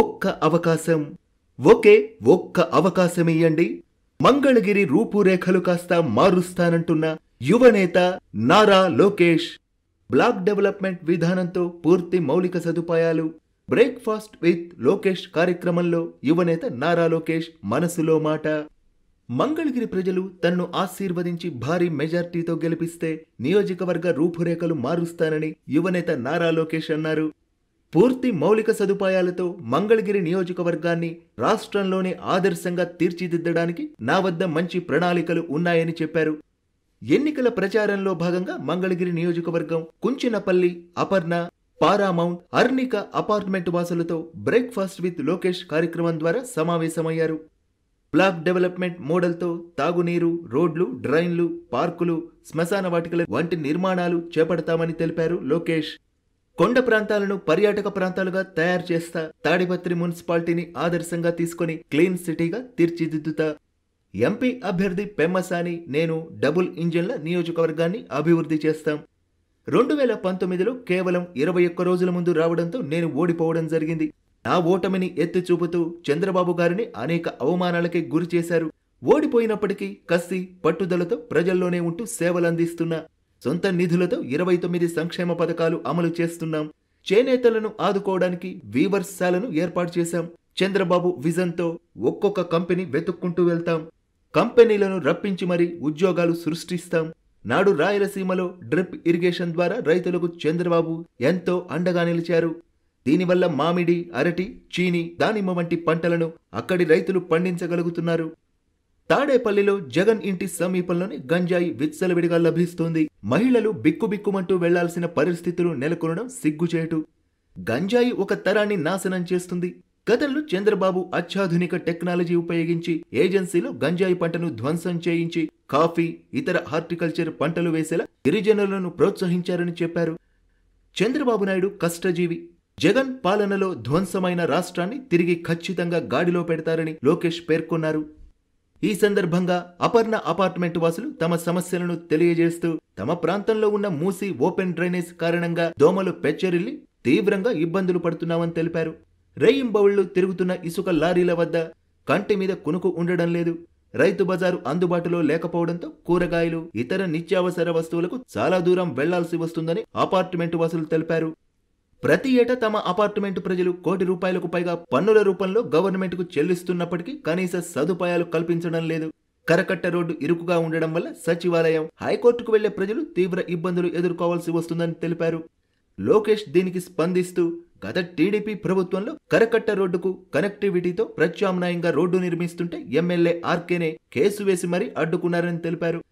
ఒక్క అవకాశం ఒకే ఒక్క అవకాశమియ్యండి మంగళగిరి రూపురేఖలు కాస్త మారుస్తానంటున్న యువనేత నారా లోకేష్ బ్లాక్ డెవలప్మెంట్ విధానంతో పూర్తి మౌలిక సదుపాయాలు బ్రేక్ఫాస్ట్ విత్ లోకేష్ కార్యక్రమంలో యువనేత నారా లోకేష్ మనసులో మాట మంగళగిరి ప్రజలు తన్ను ఆశీర్వదించి భారీ మెజార్టీతో గెలిపిస్తే నియోజకవర్గ రూపురేఖలు మారుస్తానని యువనేత నారా లోకేష్ అన్నారు పూర్తి మౌలిక సదుపాయాలతో మంగళగిరి నియోజకవర్గాన్ని రాష్ట్రంలోనే ఆదర్శంగా తీర్చిదిద్దడానికి నా వద్ద మంచి ప్రణాళికలు ఉన్నాయని చెప్పారు ఎన్నికల ప్రచారంలో భాగంగా మంగళగిరి నియోజకవర్గం కుంచినపల్లి అపర్ణ పారామౌంట్ అర్నిక అపార్ట్మెంట్ వాసులతో బ్రేక్ఫాస్ట్ విత్ లోకేష్ కార్యక్రమం ద్వారా సమావేశమయ్యారు బ్లాక్ డెవలప్మెంట్ మోడల్తో తాగునీరు రోడ్లు డ్రైన్లు పార్కులు శ్మశాన వాటికల వంటి నిర్మాణాలు చేపడతామని తెలిపారు లోకేష్ కొండ ప్రాంతాలను పర్యాటక ప్రాంతాలుగా తయారు చేస్తా తాడిపత్రి మున్సిపాలిటీని ఆదర్శంగా తీసుకుని క్లీన్ సిటీగా తీర్చిదిద్దుతా ఎంపీ అభ్యర్థి పెమ్మసాని నేను డబుల్ ఇంజన్ల నియోజకవర్గాన్ని అభివృద్ధి చేస్తాం రెండు వేల పంతొమ్మిదిలో కేవలం ఇరవై ఒక్క రోజుల ముందు రావడంతో నేను ఓడిపోవడం జరిగింది నా ఓటమిని ఎత్తి చూపుతూ చంద్రబాబు గారిని అనేక అవమానాలకి గురి చేశారు ఓడిపోయినప్పటికీ కసి పట్టుదలతో ప్రజల్లోనే ఉంటూ సేవలందిస్తున్నా సొంత నిధులతో ఇరవై తొమ్మిది సంక్షేమ పథకాలు అమలు చేస్తున్నాం చేనేతలను ఆదుకోవడానికి వీవర్శాలను ఏర్పాటు చేశాం చంద్రబాబు విజన్తో ఒక్కొక్క కంపెనీ వెతుక్కుంటూ వెళ్తాం కంపెనీలను రప్పించి మరీ ఉద్యోగాలు సృష్టిస్తాం నాడు రాయలసీమలో డ్రిప్ ఇరిగేషన్ ద్వారా రైతులకు చంద్రబాబు ఎంతో అండగా నిలిచారు దీనివల్ల మామిడి అరటి చీని దానిమ్మ వంటి పంటలను అక్కడి రైతులు పండించగలుగుతున్నారు తాడేపల్లిలో జగన్ ఇంటి సమీపంలోని గంజాయి విత్సలవిడిగా లభిస్తోంది మహిళలు బిక్కుబిక్కుమంటూ వెళ్లాల్సిన పరిస్థితులు నెలకొనడం సిగ్గుచేటు గంజాయి ఒక తరాన్ని నాశనం చేస్తుంది గతంలో చంద్రబాబు అత్యాధునిక టెక్నాలజీ ఉపయోగించి ఏజెన్సీలో గంజాయి పంటను ధ్వంసం చేయించి కాఫీ ఇతర హార్టికల్చర్ పంటలు వేసేలా గిరిజనులను ప్రోత్సహించారని చెప్పారు చంద్రబాబు నాయుడు కష్టజీవి జగన్ పాలనలో ధ్వంసమైన రాష్ట్రాన్ని తిరిగి ఖచ్చితంగా గాడిలో పెడతారని లోకేష్ పేర్కొన్నారు ఈ సందర్భంగా అపర్ణ అపార్ట్మెంట్ వాసులు తమ సమస్యలను తెలియజేస్తూ తమ ప్రాంతంలో ఉన్న మూసి ఓపెన్ డ్రైనేజ్ కారణంగా దోమలు పెచ్చరిల్లి తీవ్రంగా ఇబ్బందులు పడుతున్నామని తెలిపారు బౌళ్లు తిరుగుతున్న ఇసుక లారీల వద్ద కంటి మీద కునుకు ఉండడం లేదు రైతు బజారు అందుబాటులో లేకపోవడంతో కూరగాయలు ఇతర నిత్యావసర వస్తువులకు చాలా దూరం వెళ్లాల్సి వస్తుందని అపార్ట్మెంట్ వాసులు తెలిపారు ప్రతి ఏటా తమ అపార్ట్మెంట్ ప్రజలు కోటి రూపాయలకు పైగా పన్నుల రూపంలో గవర్నమెంట్కు చెల్లిస్తున్నప్పటికీ కనీస సదుపాయాలు కల్పించడం లేదు కరకట్ట రోడ్డు ఇరుకుగా ఉండడం వల్ల సచివాలయం హైకోర్టుకు వెళ్లే ప్రజలు తీవ్ర ఇబ్బందులు ఎదుర్కోవాల్సి వస్తుందని తెలిపారు లోకేష్ దీనికి స్పందిస్తూ గత టీడీపీ ప్రభుత్వంలో కరకట్ట రోడ్డుకు కనెక్టివిటీతో ప్రత్యామ్నాయంగా రోడ్డు నిర్మిస్తుంటే ఎమ్మెల్యే ఆర్కేనే కేసు వేసి మరీ అడ్డుకున్నారని తెలిపారు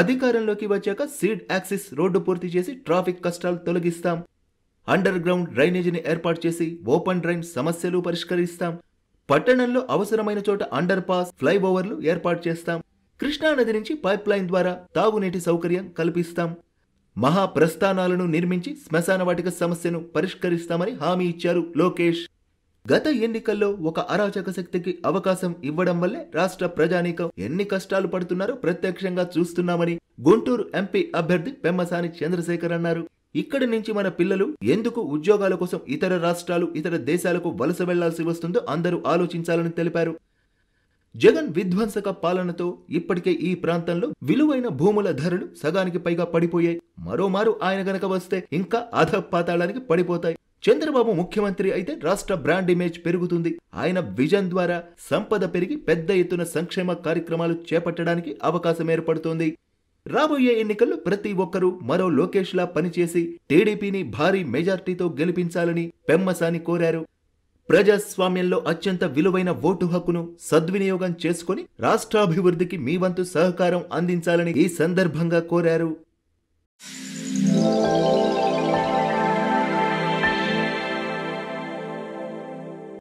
అధికారంలోకి వచ్చాక సీడ్ యాక్సిస్ రోడ్డు పూర్తి చేసి ట్రాఫిక్ కష్టాలు తొలగిస్తాం అండర్ గ్రౌండ్ డ్రైనేజీని ఏర్పాటు చేసి ఓపెన్ డ్రైన్ సమస్యలు పరిష్కరిస్తాం పట్టణంలో అవసరమైన చోట అండర్ పాస్ ఫ్లైఓవర్లు ఏర్పాటు చేస్తాం కృష్ణానది నుంచి పైప్ లైన్ ద్వారా తాగునీటి సౌకర్యం కల్పిస్తాం మహాప్రస్థానాలను నిర్మించి శ్మశాన వాటిక సమస్యను పరిష్కరిస్తామని హామీ ఇచ్చారు లోకేష్ గత ఎన్నికల్లో ఒక అరాచక శక్తికి అవకాశం ఇవ్వడం వల్లే రాష్ట్ర ప్రజానీకం ఎన్ని కష్టాలు పడుతున్నారో ప్రత్యక్షంగా చూస్తున్నామని గుంటూరు ఎంపీ అభ్యర్థి పెమ్మసాని చంద్రశేఖర్ అన్నారు ఇక్కడి నుంచి మన పిల్లలు ఎందుకు ఉద్యోగాల కోసం ఇతర రాష్ట్రాలు ఇతర దేశాలకు వలస వెళ్లాల్సి వస్తుందో అందరూ ఆలోచించాలని తెలిపారు జగన్ విధ్వంసక పాలనతో ఇప్పటికే ఈ ప్రాంతంలో విలువైన భూముల ధరలు సగానికి పైగా పడిపోయాయి మరోమారు ఆయన గనక వస్తే ఇంకా అధ పాతాళానికి పడిపోతాయి చంద్రబాబు ముఖ్యమంత్రి అయితే రాష్ట్ర బ్రాండ్ ఇమేజ్ పెరుగుతుంది ఆయన విజన్ ద్వారా సంపద పెరిగి పెద్ద ఎత్తున సంక్షేమ కార్యక్రమాలు చేపట్టడానికి అవకాశం ఏర్పడుతోంది రాబోయే ఎన్నికల్లో ప్రతి ఒక్కరూ మరో లోకేష్లా పనిచేసి టీడీపీని భారీ మెజార్టీతో గెలిపించాలని పెమ్మసాని కోరారు ప్రజాస్వామ్యంలో అత్యంత విలువైన ఓటు హక్కును సద్వినియోగం చేసుకుని రాష్ట్రాభివృద్ధికి మీ వంతు సహకారం అందించాలని ఈ సందర్భంగా కోరారు